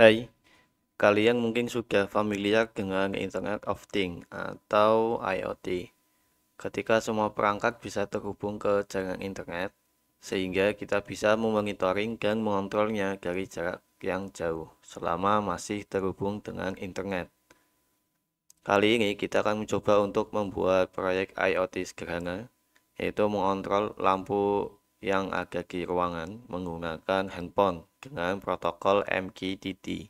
Hai, kalian mungkin sudah familiar dengan Internet of Things atau IoT. Ketika semua perangkat bisa terhubung ke jaringan internet, sehingga kita bisa memonitoring dan mengontrolnya dari jarak yang jauh selama masih terhubung dengan internet. Kali ini kita akan mencoba untuk membuat proyek IoT sederhana, yaitu mengontrol lampu yang ada di ruangan menggunakan handphone dengan protokol MQTT.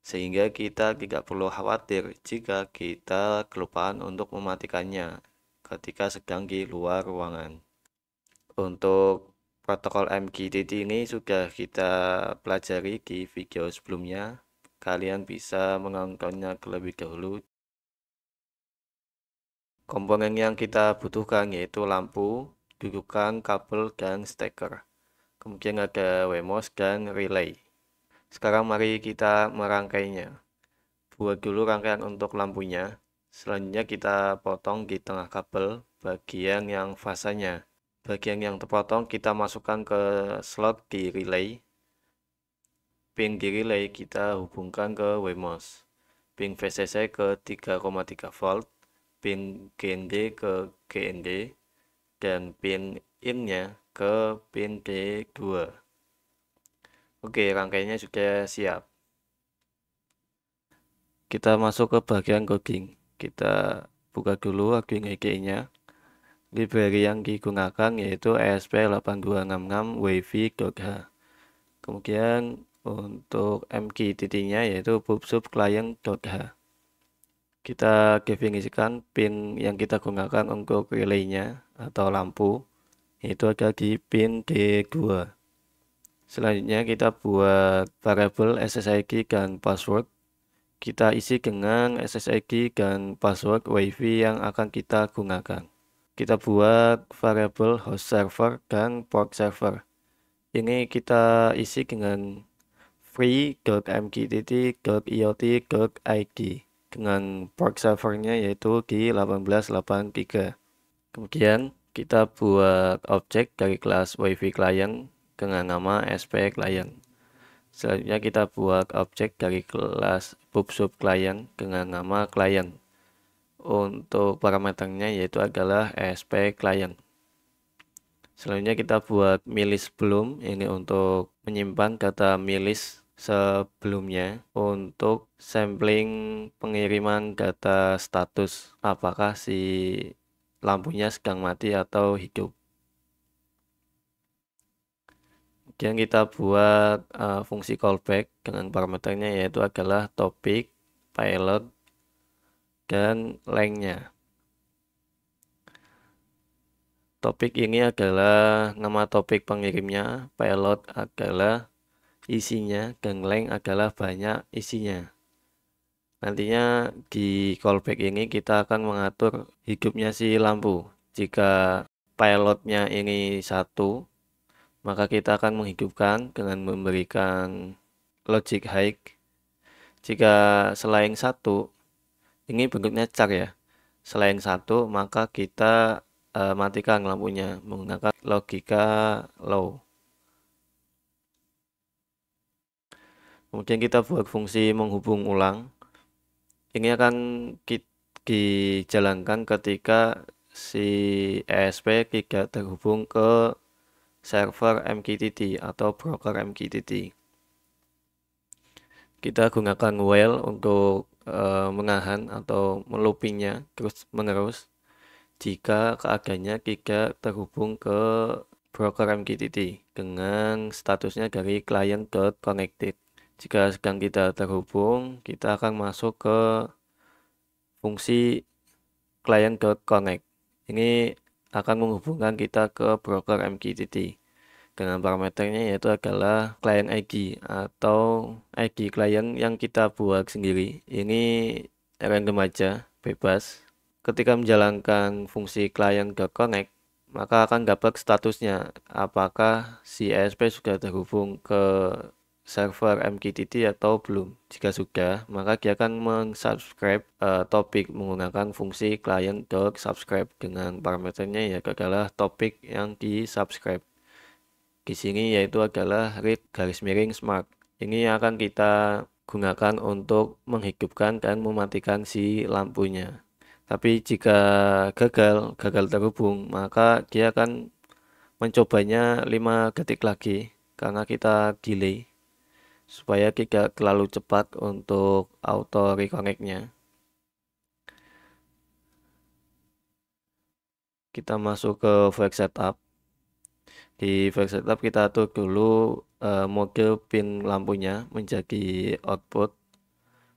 Sehingga kita tidak perlu khawatir jika kita kelupaan untuk mematikannya ketika sedang di luar ruangan. Untuk protokol MQTT ini sudah kita pelajari di video sebelumnya. Kalian bisa menontonnya terlebih dahulu Komponen yang kita butuhkan yaitu lampu, dudukan, kabel, dan steker kemudian ada Wemos dan relay. Sekarang mari kita merangkainya. Buat dulu rangkaian untuk lampunya. Selanjutnya kita potong di tengah kabel bagian yang fasanya Bagian yang terpotong kita masukkan ke slot di relay. Pin di relay kita hubungkan ke Wemos. Pin VCC ke 3,3 volt, pin GND ke GND, dan pin innya ke pin D2 oke rangkainya sudah siap kita masuk ke bagian coding kita buka dulu agung EGI nya library yang digunakan yaitu ESP8266 wifi kemudian untuk MQTT nya yaitu pubsub client.h kita definisikan pin yang kita gunakan untuk relay nya atau lampu itu ada di pin D2 selanjutnya kita buat variabel SSID dan password kita isi dengan SSID dan password wifi yang akan kita gunakan kita buat variabel host server dan port server ini kita isi dengan free.mqtt.iot.id dengan port servernya yaitu di 1883 kemudian kita buat objek dari kelas wifi client dengan nama sp client selanjutnya kita buat objek dari kelas pubsub client dengan nama client untuk parameternya yaitu adalah sp client selanjutnya kita buat milis sebelum ini untuk menyimpan kata milis sebelumnya untuk sampling pengiriman data status apakah si lampunya sedang mati atau hidup. Kemudian kita buat uh, fungsi callback dengan parameternya yaitu adalah topik, pilot, dan lengnya. Topik ini adalah nama topik pengirimnya, pilot adalah isinya, dan length adalah banyak isinya. Nantinya di callback ini kita akan mengatur hidupnya si lampu. Jika pilotnya ini satu, maka kita akan menghidupkan dengan memberikan logic high. Jika selain satu, ini bentuknya char ya. Selain satu, maka kita uh, matikan lampunya menggunakan logika low. Kemudian kita buat fungsi menghubung ulang ini akan dijalankan ketika si ESP tidak terhubung ke server MQTT atau broker MQTT. Kita gunakan while untuk e, menahan atau melupinya terus menerus jika keadaannya tidak terhubung ke broker MQTT dengan statusnya dari client ke connected. Jika sekarang kita terhubung, kita akan masuk ke fungsi client ke connect. Ini akan menghubungkan kita ke broker MQTT dengan parameternya yaitu adalah client ID atau ID client yang kita buat sendiri. Ini random aja, bebas. Ketika menjalankan fungsi client ke connect, maka akan dapat statusnya apakah si ASP sudah terhubung ke server MQTT atau belum. Jika sudah, maka dia akan mensubscribe uh, eh, topik menggunakan fungsi client.subscribe dengan parameternya ya adalah topik yang di-subscribe. Di sini yaitu adalah read garis miring smart. Ini akan kita gunakan untuk menghidupkan dan mematikan si lampunya. Tapi jika gagal, gagal terhubung, maka dia akan mencobanya 5 detik lagi karena kita delay supaya tidak terlalu cepat untuk auto reconnectnya Kita masuk ke flag setup. Di flag setup kita atur dulu uh, eh, mode pin lampunya menjadi output.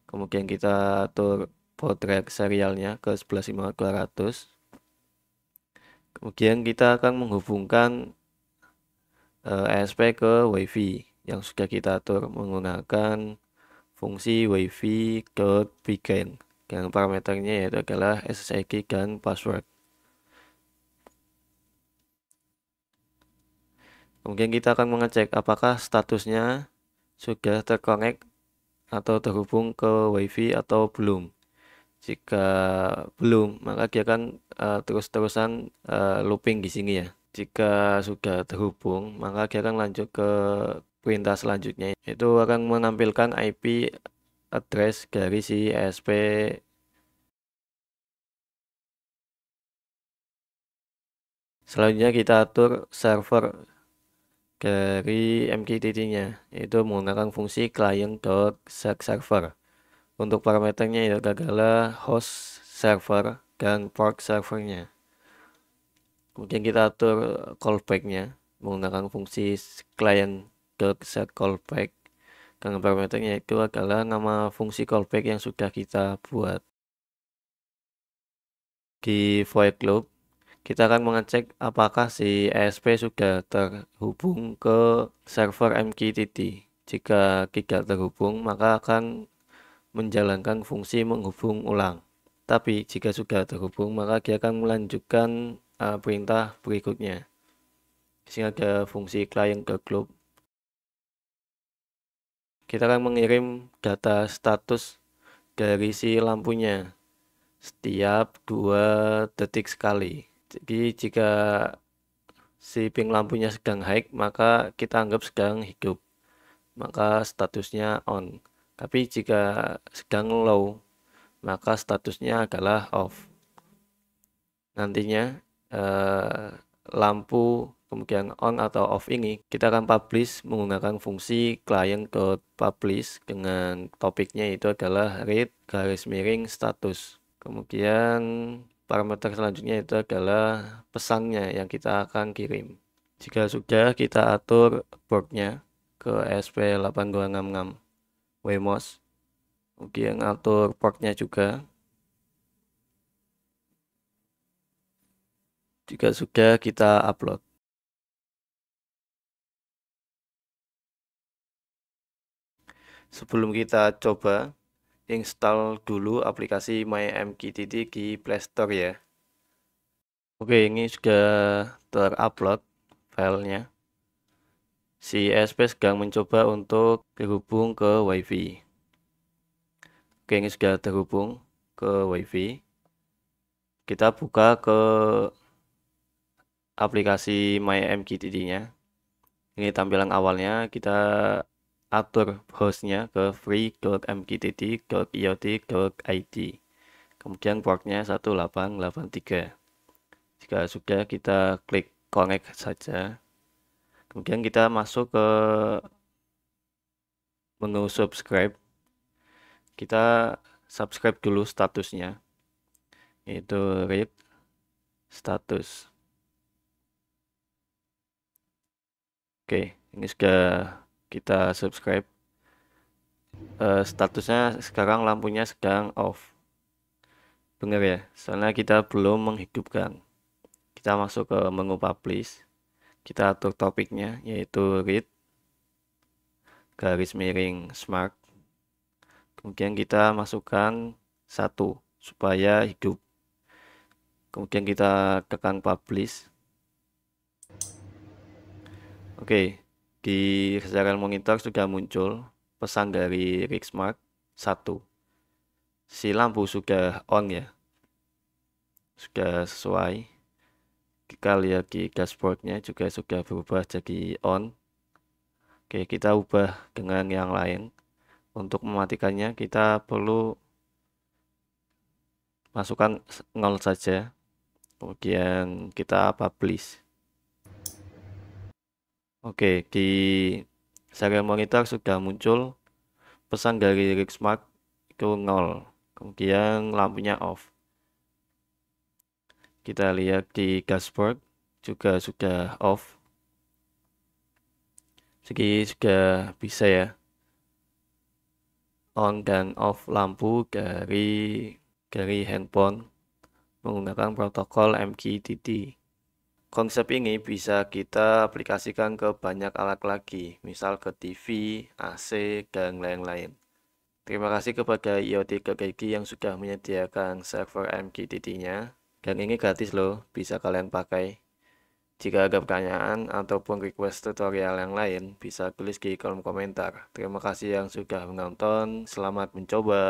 Kemudian kita atur portrait serialnya ke 11500. Kemudian kita akan menghubungkan uh, eh, ESP ke WiFi yang sudah kita atur menggunakan fungsi wifi dot begin yang parameternya yaitu adalah SSID dan password kemudian kita akan mengecek apakah statusnya sudah terkonek atau terhubung ke wifi atau belum jika belum maka dia akan uh, terus-terusan uh, looping di sini ya jika sudah terhubung maka dia akan lanjut ke perintah selanjutnya itu akan menampilkan IP address dari si ESP selanjutnya kita atur server dari MQTT-nya itu menggunakan fungsi client.server untuk parameternya yaitu adalah host server dan port servernya kemudian kita atur callbacknya menggunakan fungsi client set callback dengan parameter yaitu adalah nama fungsi callback yang sudah kita buat di void loop kita akan mengecek apakah si ESP sudah terhubung ke server MQTT jika tidak terhubung maka akan menjalankan fungsi menghubung ulang tapi jika sudah terhubung maka dia akan melanjutkan uh, perintah berikutnya Sehingga sini ada fungsi client ke globe kita akan mengirim data status dari si lampunya setiap dua detik sekali jadi jika si ping lampunya sedang high maka kita anggap sedang hidup maka statusnya on tapi jika sedang low maka statusnya adalah off nantinya eh, lampu kemudian on atau off ini kita akan publish menggunakan fungsi client ke publish dengan topiknya itu adalah read garis miring status kemudian parameter selanjutnya itu adalah pesannya yang kita akan kirim jika sudah kita atur boardnya ke SP8266 wemos kemudian atur portnya juga juga sudah kita upload. Sebelum kita coba, install dulu aplikasi MyMQTT di Playstore ya. Oke, ini sudah terupload filenya. Si ESP sedang mencoba untuk terhubung ke WiFi. Oke, ini sudah terhubung ke WiFi. Kita buka ke aplikasi MyMQTT-nya. Ini tampilan awalnya kita atur hostnya ke free.mqtt.iot.id. Kemudian portnya 1883. Jika sudah kita klik connect saja. Kemudian kita masuk ke menu subscribe. Kita subscribe dulu statusnya. Yaitu read status. Oke, ini sudah kita subscribe. Uh, statusnya sekarang lampunya sedang off. Bener ya, soalnya kita belum menghidupkan. Kita masuk ke menu publish. Kita atur topiknya yaitu read garis miring smart. Kemudian kita masukkan satu supaya hidup. Kemudian kita tekan publish. Oke, di sejarah monitor sudah muncul pesan dari Rixmark 1. Si lampu sudah on ya. Sudah sesuai. Kita lihat di dashboardnya juga sudah berubah jadi on. Oke, kita ubah dengan yang lain. Untuk mematikannya kita perlu masukkan nol saja. Kemudian kita publish. Oke, di serial monitor sudah muncul pesan dari Rixmark itu nol. Kemudian lampunya off. Kita lihat di dashboard juga sudah off. Segi sudah bisa ya on dan off lampu dari dari handphone menggunakan protokol MQTT. Konsep ini bisa kita aplikasikan ke banyak alat lagi, misal ke TV, AC, dan lain-lain. Terima kasih kepada IoT Gageki yang sudah menyediakan server MQTT-nya. Dan ini gratis loh, bisa kalian pakai. Jika ada pertanyaan ataupun request tutorial yang lain, bisa tulis di kolom komentar. Terima kasih yang sudah menonton, selamat mencoba.